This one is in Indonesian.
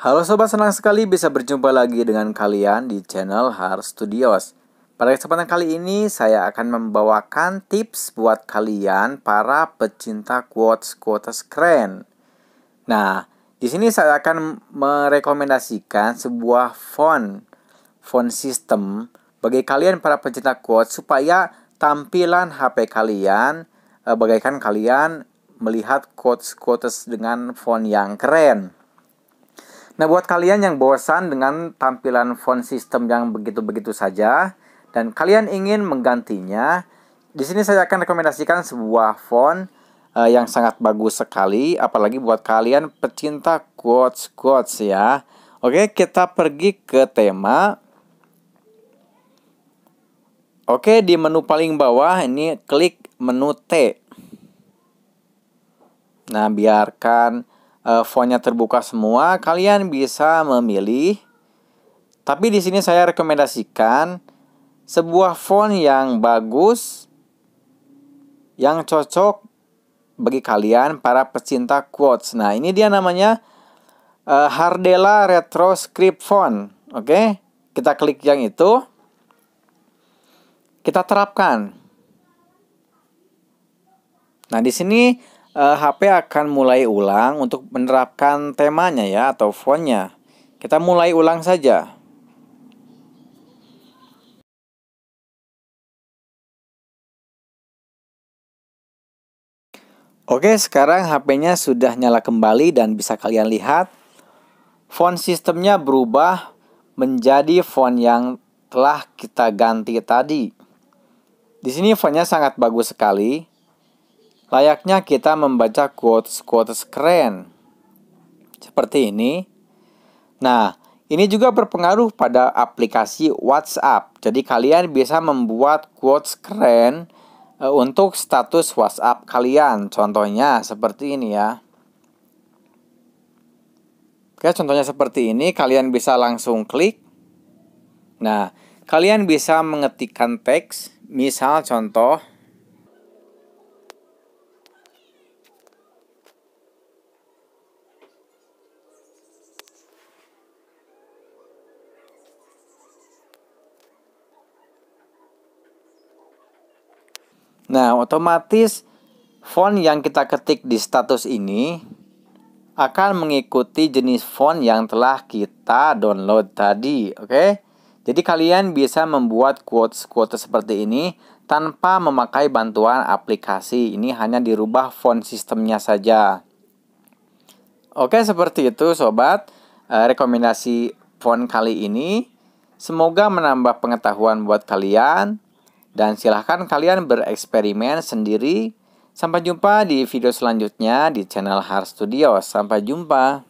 Halo sobat, senang sekali bisa berjumpa lagi dengan kalian di channel Har Studios. Pada kesempatan kali ini saya akan membawakan tips buat kalian para pecinta quotes quotes keren. Nah, di sini saya akan merekomendasikan sebuah font font system bagi kalian para pecinta quotes supaya tampilan HP kalian eh, bagaikan kalian melihat quotes quotes dengan font yang keren. Nah, buat kalian yang bosan dengan tampilan font system yang begitu-begitu saja dan kalian ingin menggantinya, di sini saya akan rekomendasikan sebuah font uh, yang sangat bagus sekali apalagi buat kalian pecinta quotes quotes ya. Oke, kita pergi ke tema. Oke, di menu paling bawah ini klik menu T. Nah, biarkan Eh, fontnya terbuka semua, kalian bisa memilih. Tapi di sini saya rekomendasikan sebuah font yang bagus yang cocok bagi kalian para pecinta quotes. Nah, ini dia namanya uh, eh, Hardela Retro Script Font. Oke, kita klik yang itu. Kita terapkan. Nah, di sini uh, eh, HP akan mulai ulang untuk menerapkan temanya ya atau fontnya. Kita mulai ulang saja. Oke, sekarang HP-nya sudah nyala kembali dan bisa kalian lihat font sistemnya berubah menjadi font yang telah kita ganti tadi. Di sini fontnya sangat bagus sekali. Layaknya kita membaca quotes-quotes keren seperti ini. Nah, ini juga berpengaruh pada aplikasi WhatsApp. Jadi kalian bisa membuat quotes keren e, untuk status WhatsApp kalian. Contohnya seperti ini ya. Oke, contohnya seperti ini. Kalian bisa langsung klik. Nah, kalian bisa mengetikkan teks. Misal contoh Nah, otomatis font yang kita ketik di status ini akan mengikuti jenis font yang telah kita download tadi, oke? Okay? Jadi kalian bisa membuat quotes-quotes seperti ini tanpa memakai bantuan aplikasi. Ini hanya dirubah font sistemnya saja. Oke, seperti itu sobat. Eh, rekomendasi font kali ini semoga menambah pengetahuan buat kalian. Dan silahkan kalian bereksperimen sendiri. Sampai jumpa di video selanjutnya di channel Har Studio. Sampai jumpa.